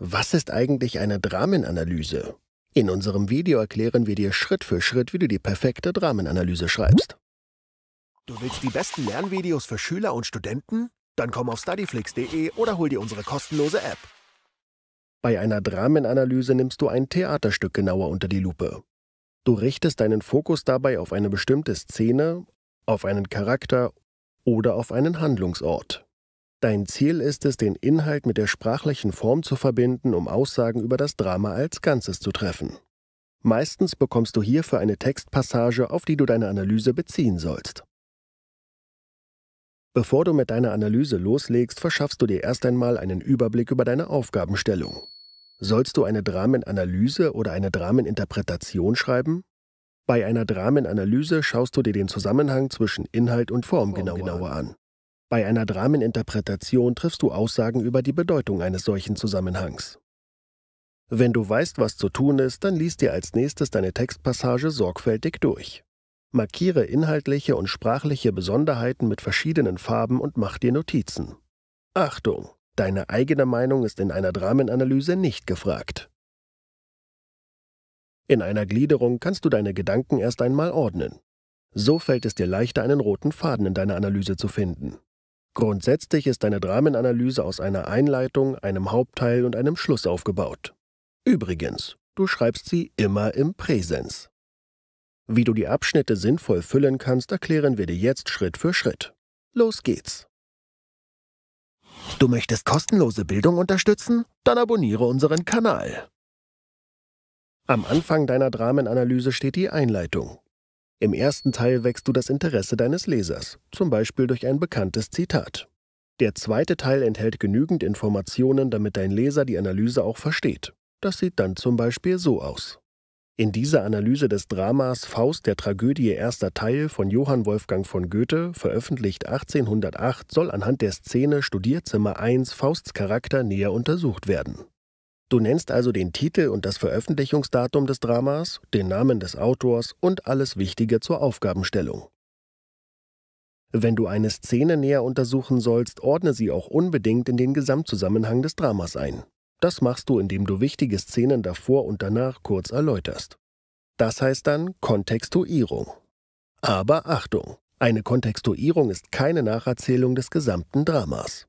Was ist eigentlich eine Dramenanalyse? In unserem Video erklären wir dir Schritt für Schritt, wie du die perfekte Dramenanalyse schreibst. Du willst die besten Lernvideos für Schüler und Studenten? Dann komm auf studyflix.de oder hol dir unsere kostenlose App. Bei einer Dramenanalyse nimmst du ein Theaterstück genauer unter die Lupe. Du richtest deinen Fokus dabei auf eine bestimmte Szene, auf einen Charakter oder auf einen Handlungsort. Dein Ziel ist es, den Inhalt mit der sprachlichen Form zu verbinden, um Aussagen über das Drama als Ganzes zu treffen. Meistens bekommst du hierfür eine Textpassage, auf die du deine Analyse beziehen sollst. Bevor du mit deiner Analyse loslegst, verschaffst du dir erst einmal einen Überblick über deine Aufgabenstellung. Sollst du eine Dramenanalyse oder eine Drameninterpretation schreiben? Bei einer Dramenanalyse schaust du dir den Zusammenhang zwischen Inhalt und Form genauer an. Bei einer Drameninterpretation triffst du Aussagen über die Bedeutung eines solchen Zusammenhangs. Wenn du weißt, was zu tun ist, dann liest dir als nächstes deine Textpassage sorgfältig durch. Markiere inhaltliche und sprachliche Besonderheiten mit verschiedenen Farben und mach dir Notizen. Achtung! Deine eigene Meinung ist in einer Dramenanalyse nicht gefragt. In einer Gliederung kannst du deine Gedanken erst einmal ordnen. So fällt es dir leichter, einen roten Faden in deiner Analyse zu finden. Grundsätzlich ist eine Dramenanalyse aus einer Einleitung, einem Hauptteil und einem Schluss aufgebaut. Übrigens, du schreibst sie immer im Präsens. Wie du die Abschnitte sinnvoll füllen kannst, erklären wir dir jetzt Schritt für Schritt. Los geht's! Du möchtest kostenlose Bildung unterstützen? Dann abonniere unseren Kanal. Am Anfang deiner Dramenanalyse steht die Einleitung. Im ersten Teil wächst du das Interesse deines Lesers, zum Beispiel durch ein bekanntes Zitat. Der zweite Teil enthält genügend Informationen, damit dein Leser die Analyse auch versteht. Das sieht dann zum Beispiel so aus. In dieser Analyse des Dramas Faust der Tragödie erster Teil von Johann Wolfgang von Goethe, veröffentlicht 1808, soll anhand der Szene Studierzimmer 1 Fausts Charakter näher untersucht werden. Du nennst also den Titel und das Veröffentlichungsdatum des Dramas, den Namen des Autors und alles Wichtige zur Aufgabenstellung. Wenn du eine Szene näher untersuchen sollst, ordne sie auch unbedingt in den Gesamtzusammenhang des Dramas ein. Das machst du, indem du wichtige Szenen davor und danach kurz erläuterst. Das heißt dann Kontextuierung. Aber Achtung, eine Kontextuierung ist keine Nacherzählung des gesamten Dramas.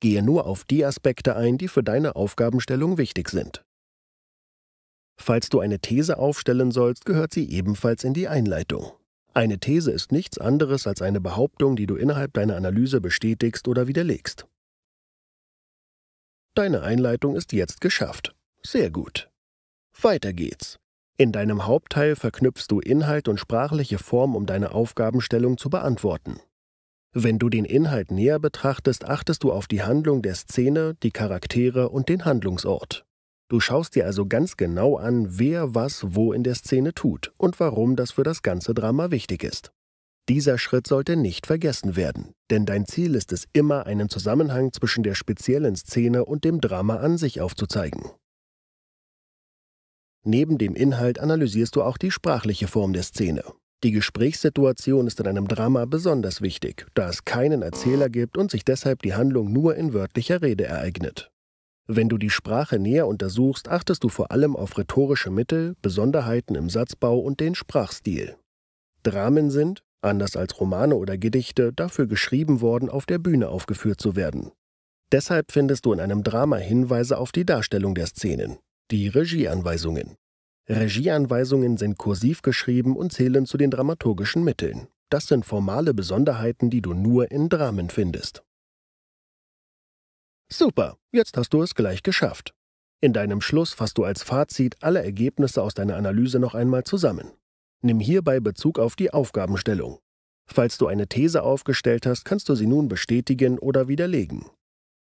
Gehe nur auf die Aspekte ein, die für deine Aufgabenstellung wichtig sind. Falls du eine These aufstellen sollst, gehört sie ebenfalls in die Einleitung. Eine These ist nichts anderes als eine Behauptung, die du innerhalb deiner Analyse bestätigst oder widerlegst. Deine Einleitung ist jetzt geschafft. Sehr gut. Weiter geht's. In deinem Hauptteil verknüpfst du Inhalt und sprachliche Form, um deine Aufgabenstellung zu beantworten. Wenn du den Inhalt näher betrachtest, achtest du auf die Handlung der Szene, die Charaktere und den Handlungsort. Du schaust dir also ganz genau an, wer was wo in der Szene tut und warum das für das ganze Drama wichtig ist. Dieser Schritt sollte nicht vergessen werden, denn dein Ziel ist es immer, einen Zusammenhang zwischen der speziellen Szene und dem Drama an sich aufzuzeigen. Neben dem Inhalt analysierst du auch die sprachliche Form der Szene. Die Gesprächssituation ist in einem Drama besonders wichtig, da es keinen Erzähler gibt und sich deshalb die Handlung nur in wörtlicher Rede ereignet. Wenn du die Sprache näher untersuchst, achtest du vor allem auf rhetorische Mittel, Besonderheiten im Satzbau und den Sprachstil. Dramen sind, anders als Romane oder Gedichte, dafür geschrieben worden, auf der Bühne aufgeführt zu werden. Deshalb findest du in einem Drama Hinweise auf die Darstellung der Szenen, die Regieanweisungen, Regieanweisungen sind kursiv geschrieben und zählen zu den dramaturgischen Mitteln. Das sind formale Besonderheiten, die du nur in Dramen findest. Super, jetzt hast du es gleich geschafft. In deinem Schluss fasst du als Fazit alle Ergebnisse aus deiner Analyse noch einmal zusammen. Nimm hierbei Bezug auf die Aufgabenstellung. Falls du eine These aufgestellt hast, kannst du sie nun bestätigen oder widerlegen.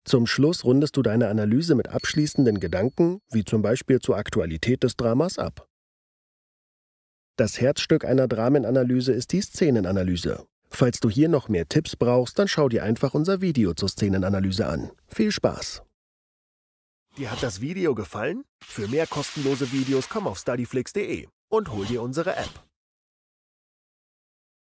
Zum Schluss rundest du deine Analyse mit abschließenden Gedanken, wie zum Beispiel zur Aktualität des Dramas, ab. Das Herzstück einer Dramenanalyse ist die Szenenanalyse. Falls du hier noch mehr Tipps brauchst, dann schau dir einfach unser Video zur Szenenanalyse an. Viel Spaß! Dir hat das Video gefallen? Für mehr kostenlose Videos komm auf studyflix.de und hol dir unsere App.